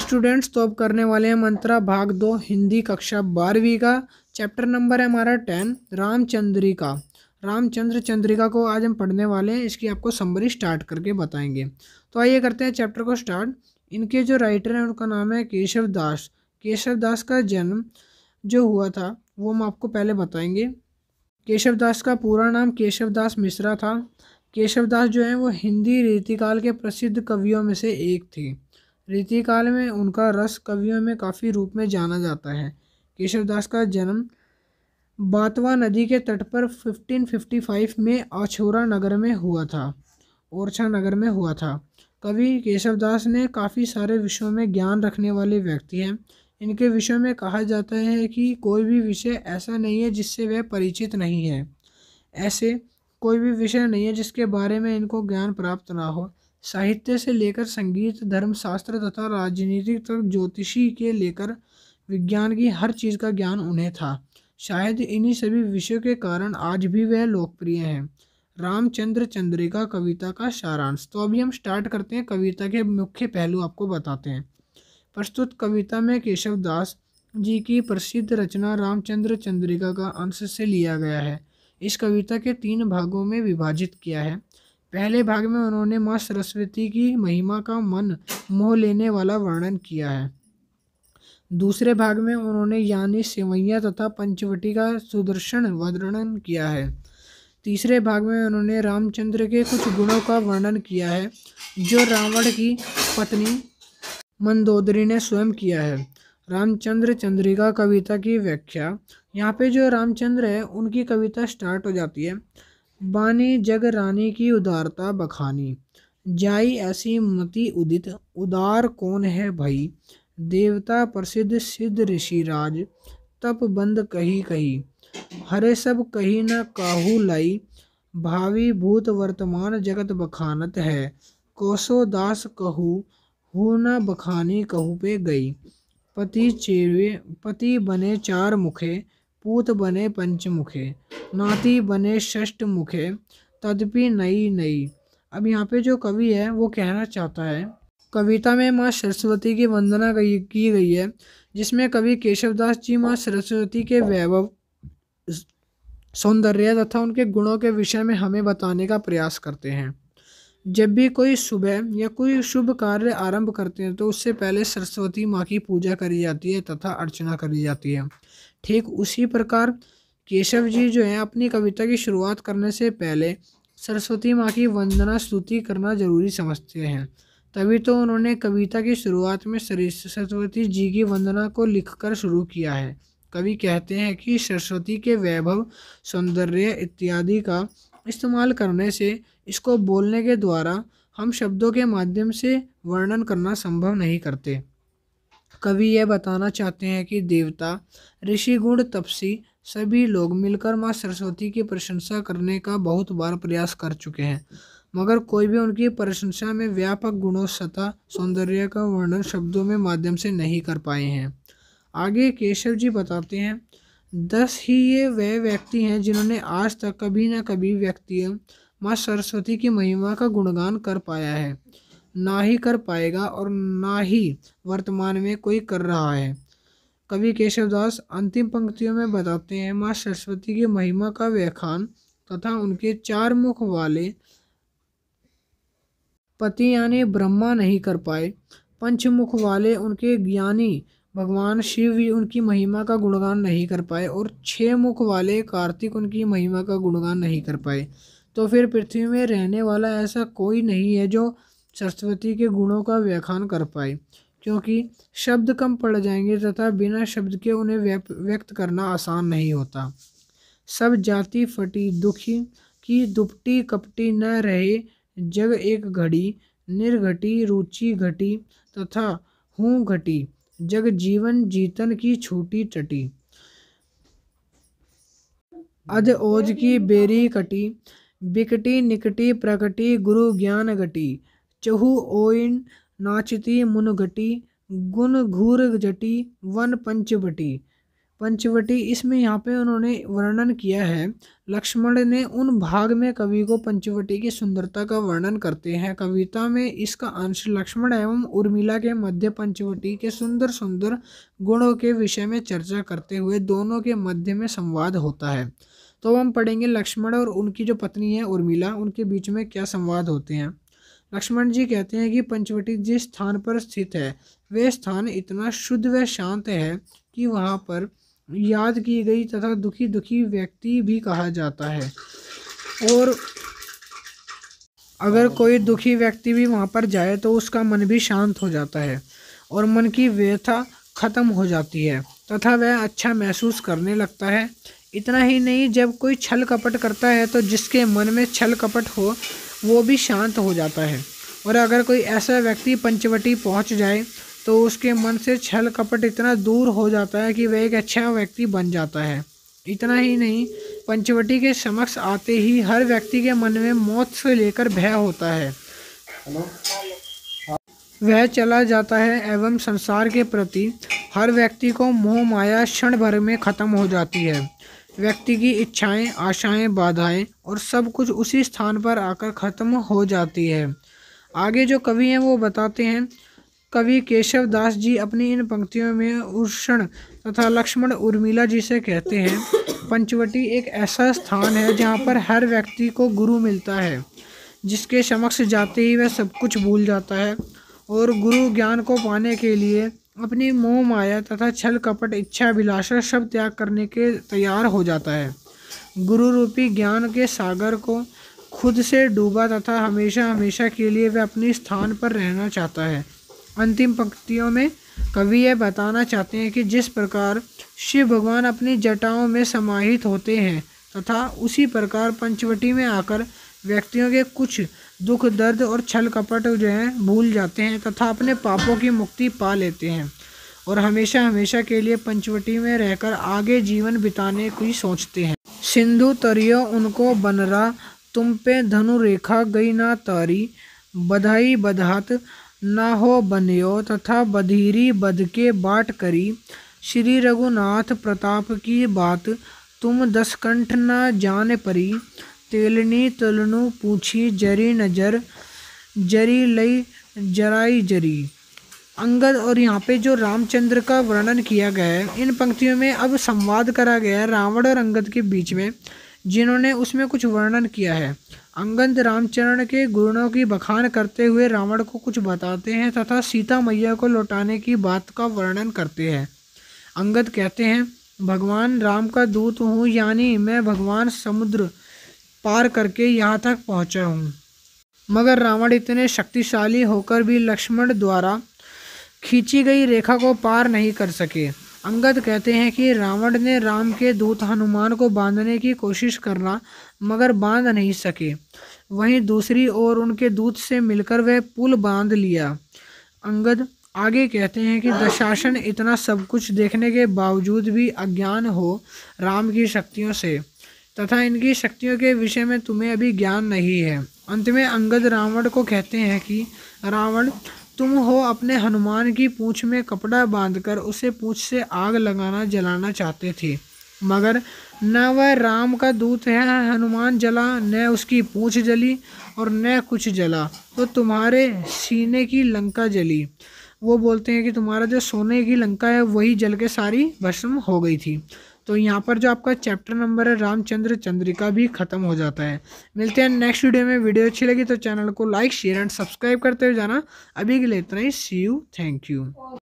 students तो अब करने वाले हैं मंत्रा भाग दो हिंदी कक्षा बारहवीं का चैप्टर नंबर है हमारा टेन रामचंद्रिका रामचंद्र चंद्रिका को आज हम पढ़ने वाले हैं इसकी आपको समरी स्टार्ट करके बताएंगे तो आइए करते हैं चैप्टर को स्टार्ट इनके जो राइटर हैं उनका नाम है केशव दास केशव दास का जन्म जो हुआ था वो हम आपको पहले बताएंगे केशव दास का पूरा नाम केशव दास मिश्रा था केशव दास जो है वो हिंदी रीतिकाल के प्रसिद्ध कवियों में से एक थी रीतिकाल में उनका रस कवियों में काफ़ी रूप में जाना जाता है केशवदास का जन्म बातवा नदी के तट पर 1555 में आछोरा नगर में हुआ था ओरछा नगर में हुआ था कवि केशवदास ने काफ़ी सारे विषयों में ज्ञान रखने वाले व्यक्ति हैं इनके विषय में कहा जाता है कि कोई भी विषय ऐसा नहीं है जिससे वह परिचित नहीं है ऐसे कोई भी विषय नहीं है जिसके बारे में इनको ज्ञान प्राप्त ना हो साहित्य से लेकर संगीत धर्मशास्त्र तथा राजनीति तक ज्योतिषी के लेकर विज्ञान की हर चीज़ का ज्ञान उन्हें था शायद इन्हीं सभी विषयों के कारण आज भी वह लोकप्रिय हैं रामचंद्र चंद्रिका कविता का सारांश तो अभी हम स्टार्ट करते हैं कविता के मुख्य पहलू आपको बताते हैं प्रस्तुत कविता में केशव दास जी की प्रसिद्ध रचना रामचंद्र चंद्रिका का अंश से लिया गया है इस कविता के तीन भागों में विभाजित किया है पहले भाग में उन्होंने माँ सरस्वती की महिमा का मन मोह लेने वाला वर्णन किया है दूसरे भाग में उन्होंने यानी सेवैया तथा पंचवटी का सुदर्शन वर्णन किया है तीसरे भाग में उन्होंने रामचंद्र के कुछ गुणों का वर्णन किया है जो रावण की पत्नी मंदोदरी ने स्वयं किया है रामचंद्र चंद्रिका कविता की व्याख्या यहाँ पे जो रामचंद्र है उनकी कविता स्टार्ट हो जाती है बाने जग रानी की उदारता बखानी जाई ऐसी मति उदित उदार कौन है भई देवता प्रसिद्ध सिद्ध ऋषि राज तप बंद कही कही हरे सब कही न काहू लाई भावी भूत वर्तमान जगत बखानत है कोसो दास कहू हु न बखानी कहू पे गई पति चेवे पति बने चार मुखे पूत बने पंचमुखे नाती बने मुखे तदपि नई नई अब यहाँ पे जो कवि है वो कहना चाहता है कविता में माँ सरस्वती की वंदना की गई है जिसमें कवि केशवदास जी माँ सरस्वती के वैभव सौंदर्य तथा उनके गुणों के विषय में हमें बताने का प्रयास करते हैं जब भी कोई सुबह या कोई शुभ कार्य आरंभ करते हैं तो उससे पहले सरस्वती माँ की पूजा करी जाती है तथा अर्चना करी जाती है ठीक उसी प्रकार केशव जी जो हैं अपनी कविता की शुरुआत करने से पहले सरस्वती माँ की वंदना स्तुति करना जरूरी समझते हैं तभी तो उन्होंने कविता की शुरुआत में सरस्वती जी की वंदना को लिखकर शुरू किया है कवि कहते हैं कि सरस्वती के वैभव सौंदर्य इत्यादि का इस्तेमाल करने से इसको बोलने के द्वारा हम शब्दों के माध्यम से वर्णन करना संभव नहीं करते कवि यह बताना चाहते हैं कि देवता ऋषि गुण तपसी सभी लोग मिलकर माँ सरस्वती की प्रशंसा करने का बहुत बार प्रयास कर चुके हैं मगर कोई भी उनकी प्रशंसा में व्यापक गुणों सता सौंदर्य का वर्णन शब्दों में माध्यम से नहीं कर पाए हैं आगे केशव जी बताते हैं दस ही ये वह व्यक्ति हैं जिन्होंने आज तक कभी ना कभी व्यक्ति माँ सरस्वती की महिमा का गुणगान कर पाया है ना ही कर पाएगा और ना ही वर्तमान में कोई कर रहा है कवि केशवदास अंतिम पंक्तियों में बताते हैं माँ सरस्वती की महिमा का व्याख्यान तथा उनके चार मुख वाले पति यानी ब्रह्मा नहीं कर पाए पंचमुख वाले उनके ज्ञानी भगवान शिव भी उनकी महिमा का गुणगान नहीं कर पाए और छह मुख वाले कार्तिक उनकी महिमा का गुणगान नहीं कर पाए तो फिर पृथ्वी में रहने वाला ऐसा कोई नहीं है जो सरस्वती के गुणों का व्याख्यान कर पाए क्योंकि शब्द कम पड़ जाएंगे तथा बिना शब्द के उन्हें व्यक्त करना आसान नहीं होता सब जाति फटी दुखी की दुपटी कपटी न रहे जग एक घड़ी निर्घटी रुचि घटी तथा हूँ घटी जग जीवन जीतन की छोटी टटी अध ओज की बेरी कटी बिकटी निकटी प्रकटी गुरु ज्ञान घटी चहु ओइन नाचती मुनघटी गुन घूर जटी वन पंचवटी पंचवटी इसमें यहाँ पे उन्होंने वर्णन किया है लक्ष्मण ने उन भाग में कवि को पंचवटी की सुंदरता का वर्णन करते हैं कविता में इसका अंश लक्ष्मण एवं उर्मिला के मध्य पंचवटी के सुंदर सुंदर गुणों के विषय में चर्चा करते हुए दोनों के मध्य में संवाद होता है तो हम पढ़ेंगे लक्ष्मण और उनकी जो पत्नी है उर्मिला उनके बीच में क्या संवाद होते हैं लक्ष्मण जी कहते हैं कि पंचवटी जिस स्थान पर स्थित है वह स्थान इतना शुद्ध व शांत है कि वहाँ पर याद की गई तथा दुखी दुखी व्यक्ति भी कहा जाता है और अगर कोई दुखी व्यक्ति भी वहाँ पर जाए तो उसका मन भी शांत हो जाता है और मन की व्यथा ख़त्म हो जाती है तथा वह अच्छा महसूस करने लगता है इतना ही नहीं जब कोई छल कपट करता है तो जिसके मन में छल कपट हो वो भी शांत हो जाता है और अगर कोई ऐसा व्यक्ति पंचवटी पहुंच जाए तो उसके मन से छल कपट इतना दूर हो जाता है कि वह एक अच्छा व्यक्ति बन जाता है इतना ही नहीं पंचवटी के समक्ष आते ही हर व्यक्ति के मन में मौत से लेकर भय होता है वह चला जाता है एवं संसार के प्रति हर व्यक्ति को मोह माया क्षण भर में ख़त्म हो जाती है व्यक्ति की इच्छाएं आशाएं बाधाएं और सब कुछ उसी स्थान पर आकर ख़त्म हो जाती है आगे जो कवि हैं वो बताते हैं कवि केशव दास जी अपनी इन पंक्तियों में उर्षण तथा लक्ष्मण उर्मिला जी से कहते हैं पंचवटी एक ऐसा स्थान है जहाँ पर हर व्यक्ति को गुरु मिलता है जिसके समक्ष जाते ही वह सब कुछ भूल जाता है और गुरु ज्ञान को पाने के लिए अपनी मोह माया तथा छल कपट इच्छा अभिलाषा सब त्याग करने के तैयार हो जाता है गुरु रूपी ज्ञान के सागर को खुद से डूबा तथा हमेशा हमेशा के लिए वह अपने स्थान पर रहना चाहता है अंतिम पंक्तियों में कवि यह बताना चाहते हैं कि जिस प्रकार शिव भगवान अपनी जटाओं में समाहित होते हैं तथा उसी प्रकार पंचवटी में आकर व्यक्तियों के कुछ दुख दर्द और छल कपट जो हैं भूल जाते हैं तथा अपने पापों की मुक्ति पा लेते हैं और हमेशा हमेशा के लिए पंचवटी में रहकर आगे जीवन बिताने की सोचते हैं सिंधु तरियो उनको बनरा तुम पे धनु रेखा गई ना तारी बधाई बधात ना हो बनियो तथा बधीरी बध के बाट करी श्री रघुनाथ प्रताप की बात तुम दसकंठ न जान परी तेलनी तलनू पूछी जरी नजर जरी लई जराई जरी अंगद और यहाँ पे जो रामचंद्र का वर्णन किया गया है इन पंक्तियों में अब संवाद करा गया है रावण और अंगद के बीच में जिन्होंने उसमें कुछ वर्णन किया है अंगद रामचरण के गुणों की बखान करते हुए रावण को कुछ बताते हैं तथा सीता मैया को लौटाने की बात का वर्णन करते हैं अंगद कहते हैं भगवान राम का दूत हूँ यानी मैं भगवान समुद्र पार करके यहाँ तक पहुँचा हूँ मगर रावण इतने शक्तिशाली होकर भी लक्ष्मण द्वारा खींची गई रेखा को पार नहीं कर सके अंगद कहते हैं कि रावण ने राम के दूत हनुमान को बांधने की कोशिश करना मगर बांध नहीं सके वहीं दूसरी ओर उनके दूत से मिलकर वह पुल बांध लिया अंगद आगे कहते हैं कि दशासन इतना सब कुछ देखने के बावजूद भी अज्ञान हो राम की शक्तियों से तथा इनकी शक्तियों के विषय में तुम्हें अभी ज्ञान नहीं है अंत में अंगद रावण को कहते हैं कि रावण तुम हो अपने हनुमान की पूँछ में कपड़ा बांधकर उसे पूँछ से आग लगाना जलाना चाहते थे मगर न वह राम का दूत है हनुमान जला न उसकी पूँछ जली और न कुछ जला तो तुम्हारे सीने की लंका जली वो बोलते हैं कि तुम्हारा जो सोने की लंका है वही जल के सारी भस्म हो गई थी तो यहाँ पर जो आपका चैप्टर नंबर है रामचंद्र चंद्रिका भी ख़त्म हो जाता है मिलते हैं नेक्स्ट वीडियो में वीडियो अच्छी लगी तो चैनल को लाइक शेयर एंड सब्सक्राइब करते हुए जाना अभी के लिए इतना ही सी यू थैंक यू